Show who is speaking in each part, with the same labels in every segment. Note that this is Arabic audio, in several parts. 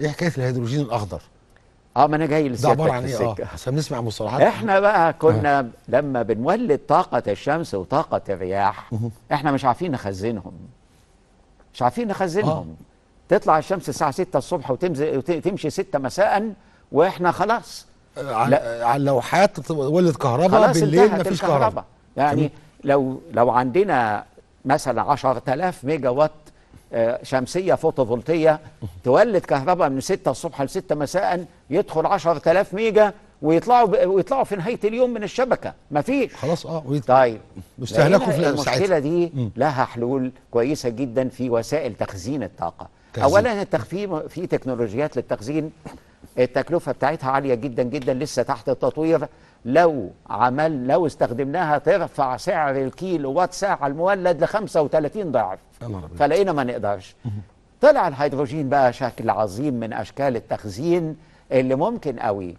Speaker 1: ايه حكايه الهيدروجين الاخضر
Speaker 2: اه ما انا جاي لسيادتك ده عباره عن ايه اه
Speaker 1: عشان نسمع مصطلحات
Speaker 2: احنا بقى كنا آه. لما بنولد طاقه الشمس وطاقه الرياح احنا مش عارفين نخزنهم مش عارفين نخزنهم آه. تطلع الشمس الساعه 6 الصبح وتمشي 6 مساء واحنا خلاص
Speaker 1: آه، على, آه،
Speaker 2: على لوحات تولد
Speaker 1: كهرباء بالليل مفيش كهرباء
Speaker 2: يعني لو لو عندنا مثلا 10000 ميجا وات آه، شمسيه فوتوفولتيه تولد كهرباء من 6 الصبح ل 6 مساء يدخل 10000 ميجا ويطلعوا ب... ويطلعوا في نهايه اليوم من الشبكه مفيش خلاص اه ويت... طيب مستهلكوا في المشكله دي لها حلول كويسه جدا في وسائل تخزين الطاقه تخزين. اولا التخفيف في تكنولوجيات للتخزين التكلفه بتاعتها عاليه جدا جدا لسه تحت التطوير لو عمل لو استخدمناها ترفع سعر الكيلو وات ساعة المولد ل 35 ضعف فلقينا ما نقدرش طلع الهيدروجين بقى شكل عظيم من أشكال التخزين اللي ممكن قوي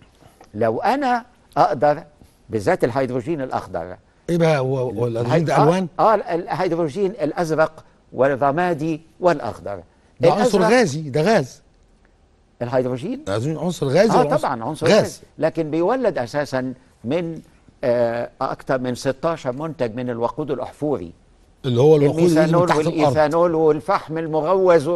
Speaker 2: لو أنا أقدر بالذات الهيدروجين الأخضر
Speaker 1: إيه بقى هو الهيدروجين ده ألوان؟
Speaker 2: آه, آه، الهيدروجين الأزرق والرمادي والأخضر ده عنصر غازي ده غاز الهيدروجين الهيدروجين عنصر غازي اه طبعا عنصر غاز. غاز لكن بيولد اساسا من آه، اكثر من 16 منتج من الوقود الاحفوري
Speaker 1: اللي هو الوقود اللي تحت والايثانول
Speaker 2: والفحم المغوز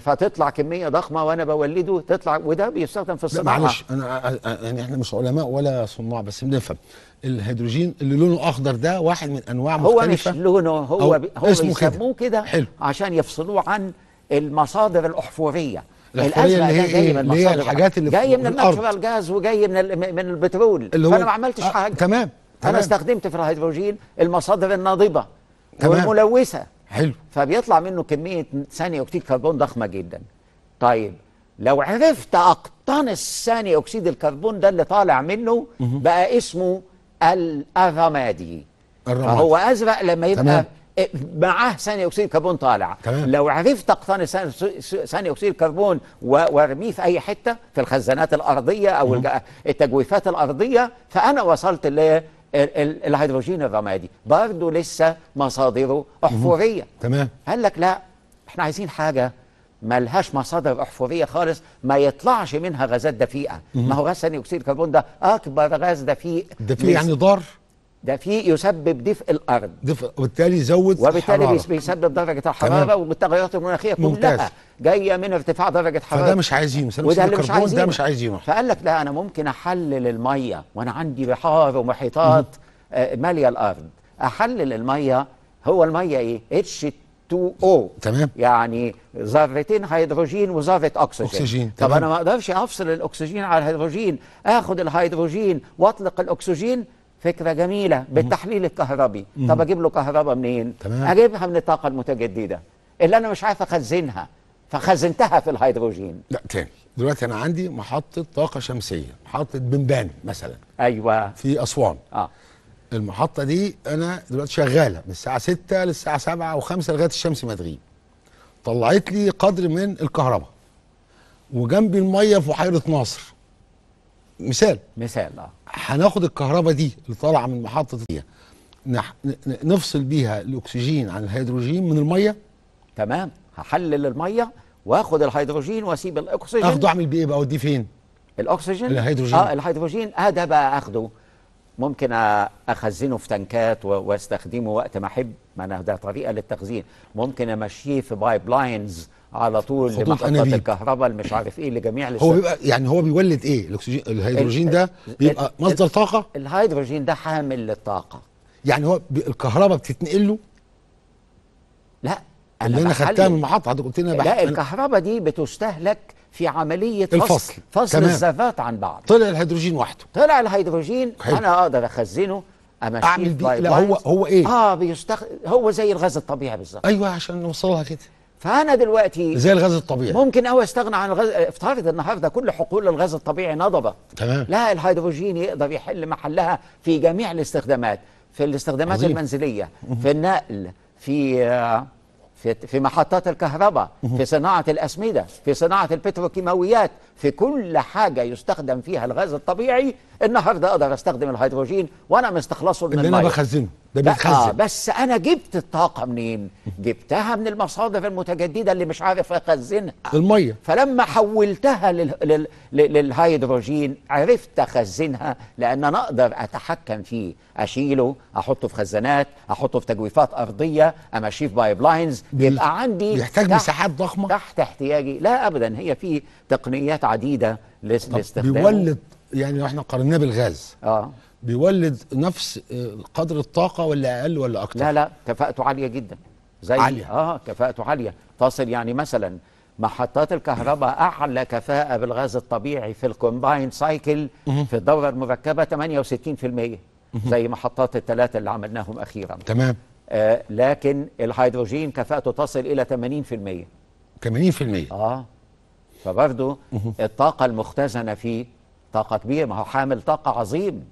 Speaker 2: فتطلع كميه ضخمه وانا بولده تطلع وده بيستخدم في الصناعه معلش
Speaker 1: انا يعني احنا مش علماء ولا صناع بس بنفهم الهيدروجين اللي لونه اخضر ده واحد من انواع مختلفه هو مش لونه هو هو اسمه كده, كده حلو عشان يفصلوه عن المصادر الاحفوريه الحفريه إيه؟ اللي هي ايه اللي هي الحاجات اللي جاي من الناتشورال
Speaker 2: جاز وجاي من من البترول فانا ما عملتش آه، حاجه تمام انا استخدمت في الهيدروجين المصادر الناضبه تمام والملوثه حلو فبيطلع منه كميه ثاني اكسيد كربون ضخمه جدا طيب لو عرفت اقتنص ثاني اكسيد الكربون ده اللي طالع منه بقى اسمه الارمادي الرمادي فهو ازرق لما يبقى تمام. إيه، معاه ثاني اكسيد الكربون طالع تمام. لو عرفت اقتني ثاني اكسيد الكربون وارميه في اي حته في الخزانات الارضيه او التجويفات الارضيه فانا وصلت ل الهيدروجين الرمادي برضه لسه مصادره احفوريه تمام قال لك لا احنا عايزين حاجه ملهاش مصادر احفوريه خالص ما يطلعش منها غازات دفيئه ما هو غاز ثاني اكسيد الكربون ده اكبر غاز دفيء دفيء يعني ضار ده في يسبب دفء الارض دفء
Speaker 1: وبالتالي يزود
Speaker 2: وبالتالي الحرارة. بيسبب درجه الحراره تمام. والتغيرات المناخيه كلها ممتاز. جايه من ارتفاع درجه حراره فده مش عايزينه وده اللي مش عايزينه ده مش عايزينه فقال لك لا انا ممكن احلل الميه وانا عندي بحار ومحيطات آه، ماليه الارض احلل الميه هو الميه ايه اتش 2 او تمام يعني ذرتين هيدروجين وذره اكسجين اكسجين طب تمام. انا ما اقدرش افصل الاكسجين على الهيدروجين اخد الهيدروجين واطلق الاكسجين فكرة جميلة بالتحليل الكهربي مم. طب أجيب له كهرباء منين؟ تمام. أجيبها من الطاقة المتجددة اللي أنا مش عارف أخزنها فخزنتها في الهيدروجين
Speaker 1: لا تاني دلوقتي أنا عندي محطة طاقة شمسية محطة بنبان مثلا أيوة في أسوان آه. المحطة دي أنا دلوقتي شغالة من الساعة 6 للساعة 7 أو 5 لغاية الشمس ما تغيب طلعت لي قدر من الكهرباء وجنبي المية في بحيرة ناصر مثال مثال اه هناخد الكهرباء دي اللي طالعه من محطه دي نح... نفصل بيها الاكسجين عن الهيدروجين من الميه تمام هحلل الميه واخد الهيدروجين
Speaker 2: واسيب الاكسجين اخده
Speaker 1: اعمل بيه بقى اوديه فين
Speaker 2: الاكسجين الهيدروجين اه الهيدروجين اه ده بقى اخده ممكن اخزنه في تنكات واستخدمه وقت ما احب ما انا ده طريقه للتخزين ممكن امشيه في بايب لاينز على طول لمحطه الكهرباء
Speaker 1: اللي مش عارف ايه
Speaker 2: لجميع هو هو بيبقى
Speaker 1: يعني هو بيولد ايه الاكسجين الهيدروجين ده بيبقى مصدر طاقه الهيدروجين ده حامل للطاقه يعني هو الكهرباء بتتنقل له لا انا اللي انا خدتها من المحطه حضرتك قلت لنا لا
Speaker 2: الكهرباء دي بتستهلك في عمليه الفصل فصل, فصل الزفات
Speaker 1: عن بعض طلع الهيدروجين وحده
Speaker 2: طلع الهيدروجين حلو. انا اقدر اخزنه امشيه اعمل بيه لا هو هو ايه اه بيستخ... هو زي الغاز الطبيعي بالظبط ايوه عشان نوصلها كده فانا دلوقتي زي الغاز الطبيعي ممكن او استغنى عن الغاز افترض النهارده كل حقول الغاز الطبيعي نضبت تمام لا الهيدروجين يقدر يحل محلها في جميع الاستخدامات في الاستخدامات عظيم. المنزليه في النقل في آه في في محطات الكهرباء في صناعة الأسمدة في صناعة البتروكيماويات في كل حاجة يستخدم فيها الغاز الطبيعي النهاردة أقدر أستخدم الهيدروجين وأنا مستخلصه من اللي أنا بخزنه ده بيتخزن آه بس انا جبت الطاقه منين جبتها من المصادر المتجدده اللي مش عارف اخزنها الميه فلما حولتها لل... لل... للهيدروجين عرفت اخزنها لان انا اقدر اتحكم فيه اشيله احطه في خزانات احطه في تجويفات ارضيه امشيه في بايب لاينز بال... يبقى عندي بيحتاج تحت... مساحات ضخمه تحت احتياجي لا ابدا هي في تقنيات عديده لاستخدامه بيولد
Speaker 1: يعني لو احنا قارناه بالغاز اه بيولد نفس آه، قدر الطاقه ولا اقل ولا اكتر لا لا كفاءته عاليه جدا زي عالية. اه كفاءته
Speaker 2: عاليه تصل يعني مثلا
Speaker 1: محطات الكهرباء
Speaker 2: اعلى كفاءه بالغاز الطبيعي في الكومباين سايكل في الدوره المركبه 68% زي محطات الثلاثه اللي عملناهم اخيرا تمام آه لكن الهيدروجين كفاءته تصل الى
Speaker 1: 80% 80% اه
Speaker 2: فبرضه الطاقه المختزنه فيه طاقة كبيرة ما هو حامل طاقة عظيم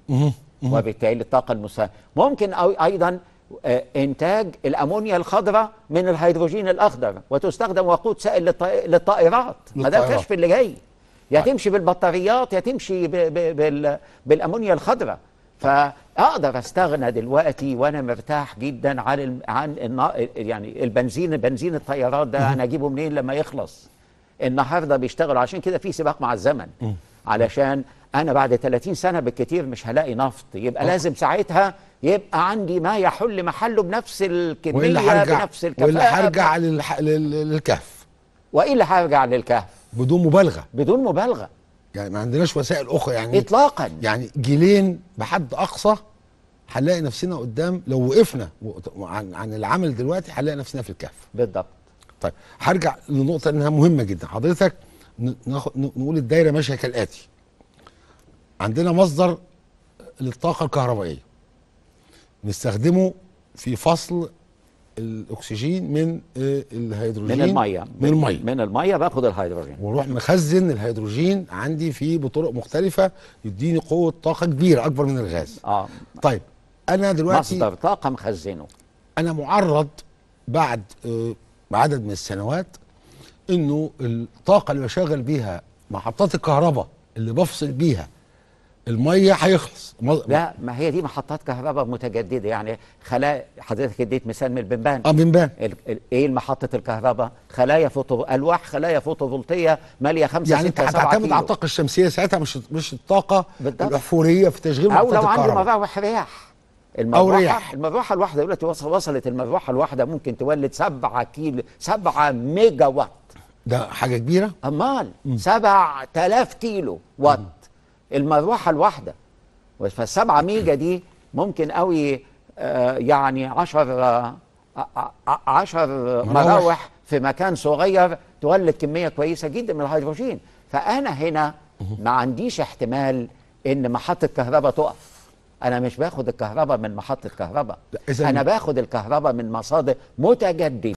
Speaker 2: وبالتالي الطاقة المسا ممكن أو أيضا آه، إنتاج الأمونيا الخضراء من الهيدروجين الأخضر وتستخدم وقود سائل للطائرات, هذا كشف اللي جاي يا طيب. تمشي بالبطاريات يا تمشي بالأمونيا الخضراء فاقدر استغنى دلوقتي وانا مرتاح جدا عن عن يعني البنزين بنزين الطيارات ده انا اجيبه منين لما يخلص النهارده بيشتغلوا عشان كده في سباق مع الزمن علشان انا بعد 30 سنه بالكتير مش هلاقي نفط يبقى أوه. لازم ساعتها يبقى عندي ما يحل محله بنفس الكميه بنفس الكفاءه والا هرجع
Speaker 1: للح... للكهف والا هرجع للكهف بدون مبالغه بدون مبالغه يعني ما عندناش وسائل اخرى يعني اطلاقا يعني جيلين بحد اقصى هنلاقي نفسنا قدام لو وقفنا عن عن العمل دلوقتي هنلاقي نفسنا في الكهف بالضبط طيب هرجع لنقطه انها مهمه جدا حضرتك نقول الدايره ماشيه كالاتي عندنا مصدر للطاقه الكهربائيه نستخدمه في فصل الاكسجين من آه، الهيدروجين من الميه من الميه
Speaker 2: من الميه باخد الهيدروجين
Speaker 1: ونروح مخزن الهيدروجين عندي في بطرق مختلفه يديني قوه طاقه كبيره اكبر من الغاز اه طيب انا دلوقتي مصدر طاقه مخزنه انا معرض بعد آه، عدد من السنوات انه الطاقه اللي بشغل بيها محطات الكهرباء اللي بفصل بيها الميه هيخلص لا
Speaker 2: ما هي دي محطات كهرباء متجدده يعني خلايا حضرتك اديت مثال من البنبان اه بنبان ال... ال... ايه محطه الكهرباء خلايا فوتو الواح خلايا فوتوفولتيه ماليه 5 يعني انت هتعتمد على الطاقه
Speaker 1: الشمسيه ساعتها مش مش الطاقه بالضبط. الاحفوريه في تشغيل محطات الكهرباء او لو عندي مراوح رياح المروحة أو رياح
Speaker 2: المروحة الواحدة دلوقتي وصلت المروحة الواحدة ممكن تولد 7 كيلو 7 ميجا وات
Speaker 1: ده حاجه كبيره
Speaker 2: امال 7000 كيلو وات المروحه الواحده فال7 ميجا دي ممكن قوي آه، يعني 10 10 آه، آه، مراوح في مكان صغير تولد كميه كويسه جدا من الهيدروجين فانا هنا ما عنديش احتمال ان محطه كهرباء تقف انا مش باخد الكهرباء من محطه كهرباء انا باخد الكهرباء من مصادر متجدده